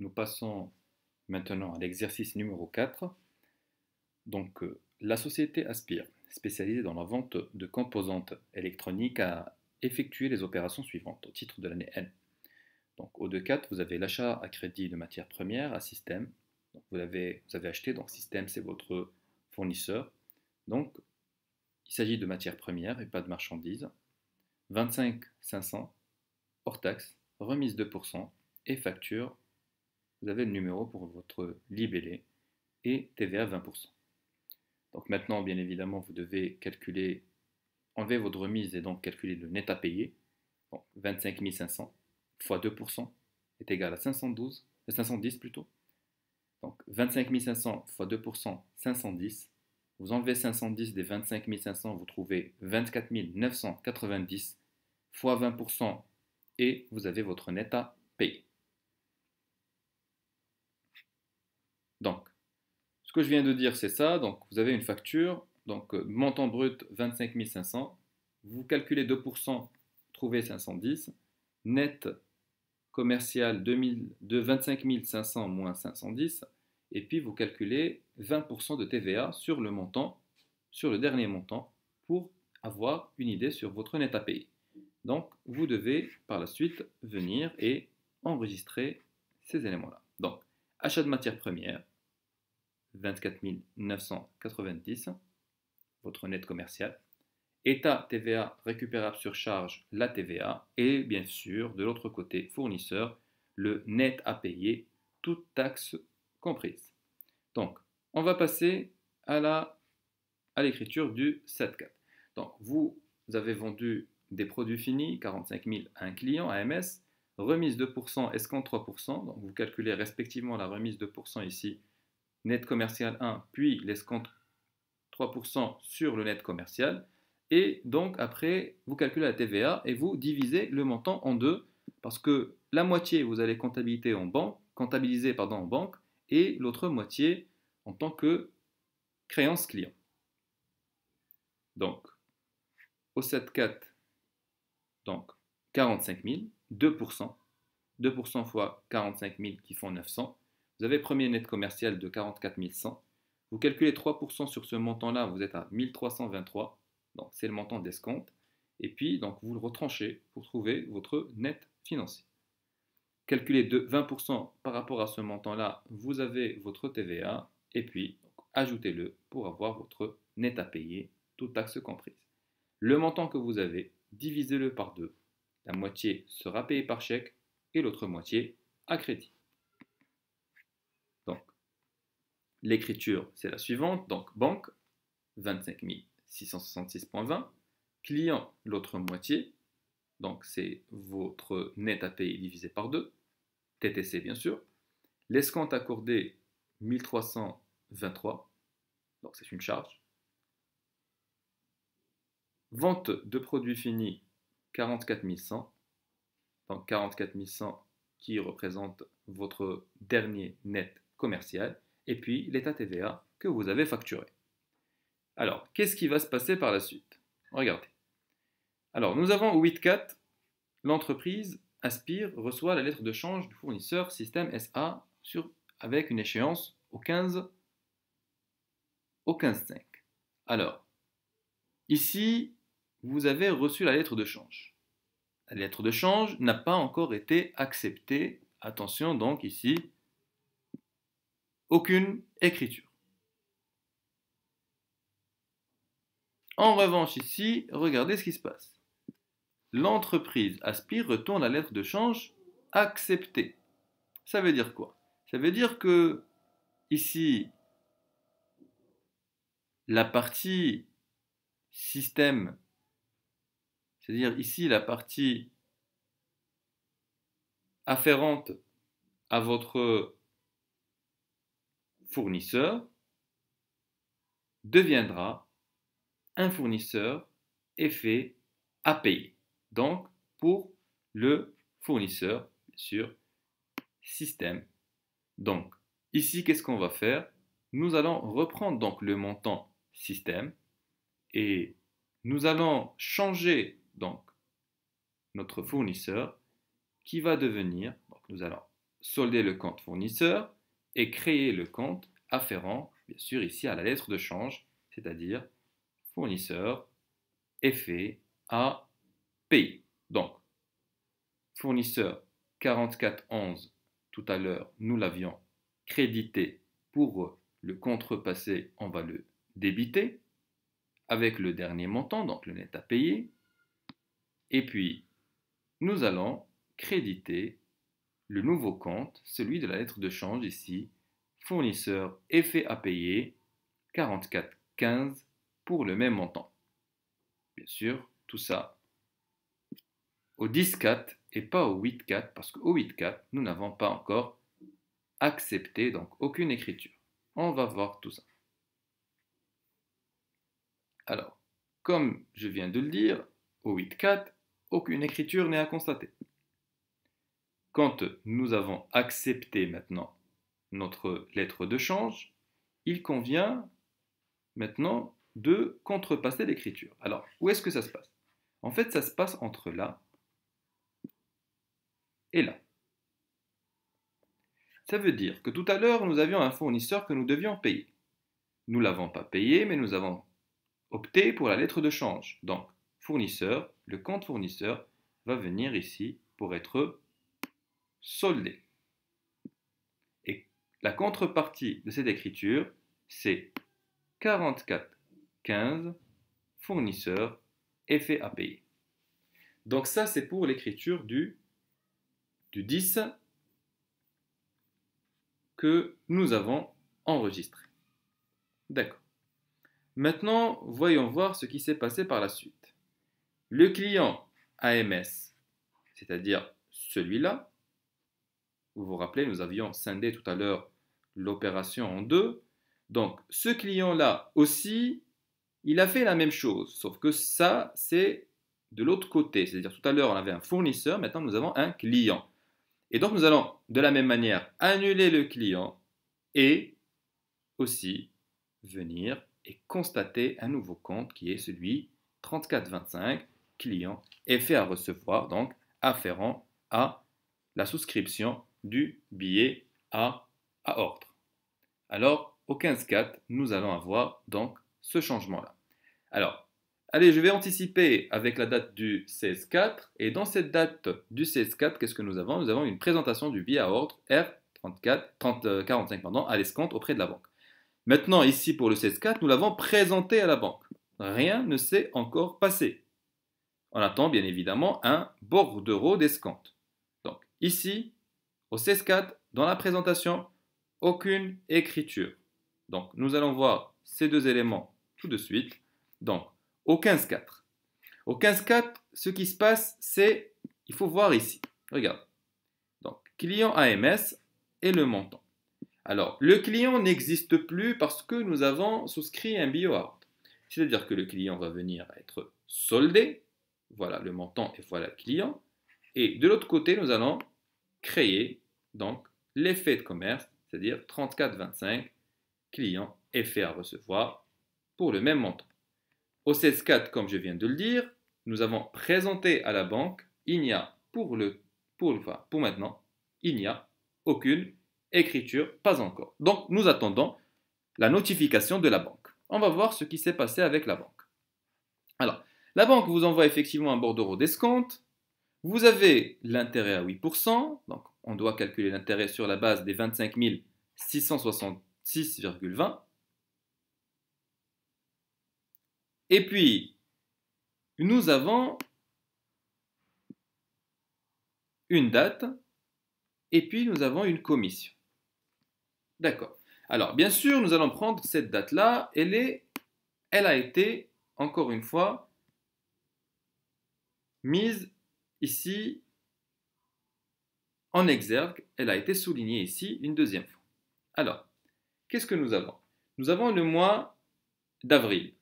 Nous passons maintenant à l'exercice numéro 4. Donc, euh, la société Aspire, spécialisée dans la vente de composantes électroniques, a effectué les opérations suivantes au titre de l'année N. Donc, au 2-4, vous avez l'achat à crédit de matières premières à système. vous, avez, vous avez acheté, donc système, c'est votre fournisseur. Donc, il s'agit de matières premières et pas de marchandises. 25 500 hors taxe, remise 2% et facture vous avez le numéro pour votre libellé et TVA 20%. Donc maintenant, bien évidemment, vous devez calculer, enlever votre remise et donc calculer le net à payer. Bon, 25 500 fois 2% est égal à 512, 510 euh, plutôt. Donc 25 500 fois 2%, 510. Vous enlevez 510 des 25 500, vous trouvez 24 990 x 20% et vous avez votre net à payer. Donc, ce que je viens de dire, c'est ça. Donc, vous avez une facture, donc euh, montant brut 25 500. Vous calculez 2%, trouvez 510. Net commercial de 25 500 moins 510. Et puis, vous calculez 20% de TVA sur le montant, sur le dernier montant, pour avoir une idée sur votre net à payer. Donc, vous devez par la suite venir et enregistrer ces éléments-là. Donc, achat de matières premières, 24 990, votre net commercial. État TVA récupérable sur charge, la TVA. Et bien sûr, de l'autre côté, fournisseur, le net à payer, toute taxe comprise. Donc, on va passer à la à l'écriture du 7 Donc, vous avez vendu des produits finis, 45 000 à un client, AMS, remise 2%, escompte 3%. Donc, vous calculez respectivement la remise 2% ici net commercial 1, puis l'escompte 3% sur le net commercial. Et donc après, vous calculez la TVA et vous divisez le montant en deux, parce que la moitié, vous allez comptabiliser en banque, comptabiliser pardon, en banque, et l'autre moitié en tant que créance client. Donc, au 7,4, donc 45 000, 2%, 2% fois 45 000 qui font 900, vous avez premier net commercial de 44 100. Vous calculez 3% sur ce montant-là, vous êtes à 1323. Donc c'est le montant d'escompte. Et puis donc vous le retranchez pour trouver votre net financier. Calculez de 20% par rapport à ce montant-là, vous avez votre TVA. Et puis ajoutez-le pour avoir votre net à payer, tout taxe comprise. Le montant que vous avez, divisez-le par deux. La moitié sera payée par chèque et l'autre moitié à crédit. L'écriture, c'est la suivante. Donc, banque, 25 666.20. Client, l'autre moitié. Donc, c'est votre net à payer divisé par 2. TTC, bien sûr. L'escompte accordé, 1323. Donc, c'est une charge. Vente de produits finis, 44 100. Donc, 44 100 qui représente votre dernier net commercial et puis l'état TVA que vous avez facturé. Alors, qu'est-ce qui va se passer par la suite Regardez. Alors, nous avons au 8.4, l'entreprise Aspire reçoit la lettre de change du fournisseur système SA avec une échéance au 15 au 15.5. Alors, ici, vous avez reçu la lettre de change. La lettre de change n'a pas encore été acceptée. Attention donc ici, aucune écriture. En revanche, ici, regardez ce qui se passe. L'entreprise Aspire retourne la lettre de change acceptée. Ça veut dire quoi Ça veut dire que, ici, la partie système, c'est-à-dire ici la partie afférente à votre fournisseur deviendra un fournisseur effet à payer. Donc, pour le fournisseur sur système. Donc, ici, qu'est-ce qu'on va faire Nous allons reprendre donc le montant système et nous allons changer donc notre fournisseur qui va devenir, donc nous allons solder le compte fournisseur et créer le compte afférent, bien sûr ici à la lettre de change, c'est-à-dire fournisseur effet à payer. Donc, fournisseur 4411, tout à l'heure, nous l'avions crédité pour le contrepassé, on va le débiter avec le dernier montant, donc le net à payer. Et puis, nous allons créditer le nouveau compte, celui de la lettre de change ici, fournisseur effet à payer 44,15 pour le même montant. Bien sûr, tout ça au 10,4 et pas au 8,4 parce qu'au 8,4, nous n'avons pas encore accepté, donc aucune écriture. On va voir tout ça. Alors, comme je viens de le dire, au 8,4, aucune écriture n'est à constater. Quand nous avons accepté maintenant notre lettre de change, il convient maintenant de contrepasser l'écriture. Alors, où est-ce que ça se passe En fait, ça se passe entre là et là. Ça veut dire que tout à l'heure, nous avions un fournisseur que nous devions payer. Nous ne l'avons pas payé, mais nous avons opté pour la lettre de change. Donc, fournisseur, le compte fournisseur va venir ici pour être soldé. Et la contrepartie de cette écriture, c'est 44,15 fournisseurs effet à payer. Donc ça, c'est pour l'écriture du, du 10 que nous avons enregistré. D'accord. Maintenant, voyons voir ce qui s'est passé par la suite. Le client AMS, c'est-à-dire celui-là, vous vous rappelez, nous avions scindé tout à l'heure l'opération en deux. Donc, ce client-là aussi, il a fait la même chose, sauf que ça, c'est de l'autre côté. C'est-à-dire, tout à l'heure, on avait un fournisseur, maintenant, nous avons un client. Et donc, nous allons, de la même manière, annuler le client et aussi venir et constater un nouveau compte qui est celui 3425, client, effet à recevoir, donc afférent à la souscription du billet à ordre. Alors, au 15-4, nous allons avoir donc ce changement-là. Alors, allez, je vais anticiper avec la date du 16-4. Et dans cette date du 16-4, qu'est-ce que nous avons Nous avons une présentation du billet à ordre R34, 45 euh, à l'escompte auprès de la banque. Maintenant, ici, pour le 16-4, nous l'avons présenté à la banque. Rien ne s'est encore passé. On attend bien évidemment un bordereau d'escompte. Donc, ici, au 16 4 dans la présentation, aucune écriture. Donc, nous allons voir ces deux éléments tout de suite. Donc, au 15-4. Au 15-4, ce qui se passe, c'est, il faut voir ici. Regarde. Donc, client AMS et le montant. Alors, le client n'existe plus parce que nous avons souscrit un BioArt. C'est-à-dire que le client va venir être soldé. Voilà le montant et voilà le client. Et de l'autre côté, nous allons créer donc l'effet de commerce, c'est-à-dire 34,25 clients effet à recevoir pour le même montant. Au 16-4, comme je viens de le dire, nous avons présenté à la banque, il n'y a pour le pour, pour maintenant, il n'y a aucune écriture, pas encore. Donc nous attendons la notification de la banque. On va voir ce qui s'est passé avec la banque. Alors, la banque vous envoie effectivement un bordereau d'escompte vous avez l'intérêt à 8%, donc on doit calculer l'intérêt sur la base des 25 666,20. Et puis, nous avons une date, et puis nous avons une commission. D'accord. Alors, bien sûr, nous allons prendre cette date-là. Elle, est, elle a été, encore une fois, mise Ici, en exergue, elle a été soulignée ici une deuxième fois. Alors, qu'est-ce que nous avons Nous avons le mois d'avril.